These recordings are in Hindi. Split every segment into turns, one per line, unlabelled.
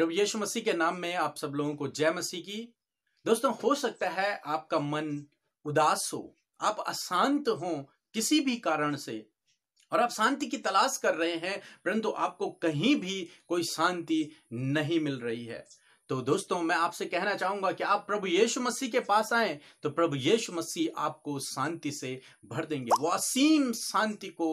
प्रभु यीशु मसीह के नाम में आप सब लोगों को जय मसीह की दोस्तों हो सकता है आपका मन उदास हो आप अशांत हो किसी भी कारण से और आप शांति की तलाश कर रहे हैं परंतु आपको कहीं भी कोई शांति नहीं मिल रही है तो दोस्तों मैं आपसे कहना चाहूंगा कि आप प्रभु यीशु मसीह के पास आए तो प्रभु यीशु मसीह आपको शांति से भर देंगे वो असीम शांति को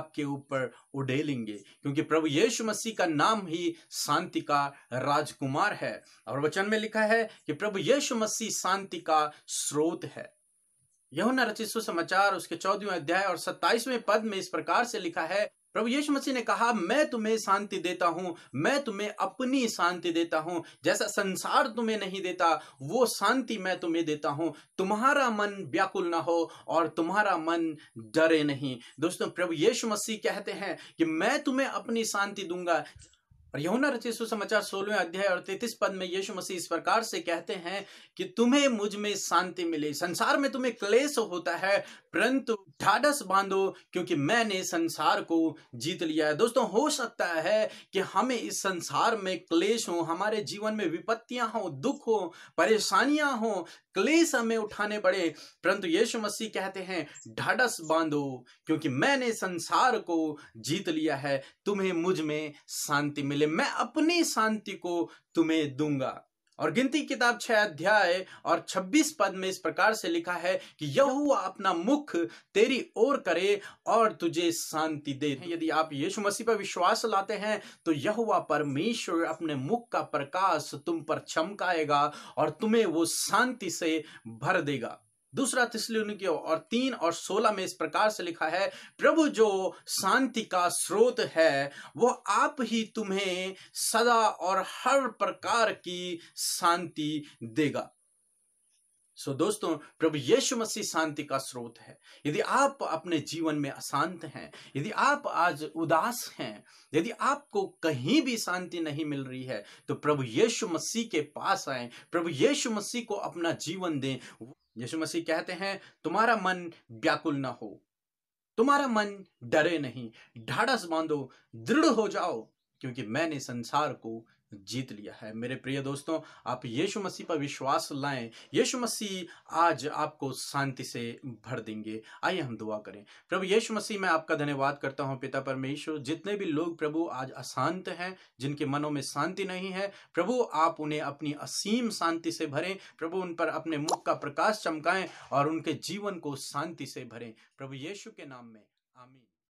आपके ऊपर उडेलेंगे क्योंकि प्रभु यीशु मसीह का नाम ही शांति का राजकुमार है और वचन में लिखा है कि प्रभु यीशु मसीह शांति का स्रोत है यहुना रचित समाचार उसके चौदहवें अध्याय और सत्ताईसवें पद में इस प्रकार से लिखा है प्रभु यीशु मसीह ने कहा मैं तुम्हें शांति देता हूं मैं तुम्हें अपनी शांति देता हूं जैसा संसार तुम्हें नहीं देता वो शांति मैं तुम्हें देता हूं तुम्हारा मन व्याकुल ना हो और तुम्हारा मन डरे नहीं दोस्तों प्रभु यीशु मसीह कहते हैं कि मैं तुम्हें अपनी शांति दूंगा और यमुना रचित सुसमाचार सोलहवें अध्याय और तैतीस पद में यीशु मसीह इस प्रकार से कहते हैं कि तुम्हें मुझ में शांति मिले संसार में तुम्हें क्लेश होता है परंतु ढाडस बांधो क्योंकि मैंने संसार को जीत लिया है दोस्तों हो सकता है कि हमें इस संसार में क्लेश हो हमारे जीवन में विपत्तियां हो दुख हो परेशानियां हो क्लेश हमें उठाने पड़े परंतु यीशु मसीह कहते हैं ढाडस बांधो क्योंकि मैंने संसार को जीत लिया है तुम्हें मुझ में शांति मिले मैं अपनी शांति को तुम्हें दूंगा और गिनती किताब छह अध्याय और छब्बीस पद में इस प्रकार से लिखा है कि यहुआ अपना मुख तेरी ओर करे और तुझे शांति दे हम्म। यदि आप यीशु मसीह पर विश्वास लाते हैं तो यहुआ परमेश्वर अपने मुख का प्रकाश तुम पर चमकाएगा और तुम्हें वो शांति से भर देगा दूसरा तिसलियों और तीन और सोलह में इस प्रकार से लिखा है प्रभु जो शांति का स्रोत है वो आप ही तुम्हें सदा और हर प्रकार की शांति देगा सो दोस्तों प्रभु यीशु मसीह शांति का स्रोत है यदि आप अपने जीवन में अशांत हैं यदि आप आज उदास हैं यदि आपको कहीं भी शांति नहीं मिल रही है तो प्रभु यीशु मसीह के पास आए प्रभु यीशु मसीह को अपना जीवन दें यीशु मसीह कहते हैं तुम्हारा मन व्याकुल ना हो तुम्हारा मन डरे नहीं ढाढ़स बांधो दृढ़ हो जाओ क्योंकि मैंने संसार को जीत लिया है मेरे प्रिय दोस्तों आप यीशु मसीह पर विश्वास लाएं यीशु मसीह आज आपको शांति से भर देंगे आइए हम दुआ करें प्रभु यीशु मसीह मैं आपका धन्यवाद करता हूं पिता परमेश्वर जितने भी लोग प्रभु आज अशांत हैं जिनके मनों में शांति नहीं है प्रभु आप उन्हें अपनी असीम शांति से भरें प्रभु उन पर अपने मुख का प्रकाश चमकाएं और उनके जीवन को शांति से भरें प्रभु येशु के नाम में आमीन